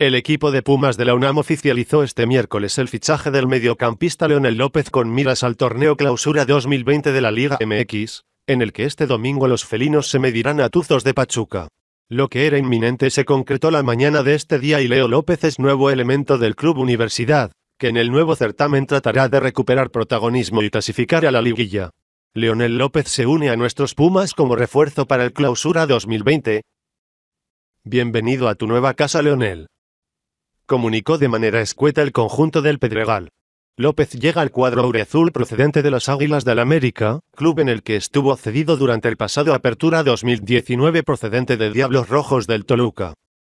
El equipo de Pumas de la UNAM oficializó este miércoles el fichaje del mediocampista Leonel López con miras al torneo Clausura 2020 de la Liga MX, en el que este domingo los felinos se medirán a Tuzos de Pachuca. Lo que era inminente se concretó la mañana de este día y Leo López es nuevo elemento del club Universidad, que en el nuevo certamen tratará de recuperar protagonismo y clasificar a la liguilla. Leonel López se une a nuestros Pumas como refuerzo para el Clausura 2020. Bienvenido a tu nueva casa, Leonel comunicó de manera escueta el conjunto del Pedregal. López llega al cuadro aureazul procedente de las Águilas del América, club en el que estuvo cedido durante el pasado Apertura 2019 procedente de Diablos Rojos del Toluca.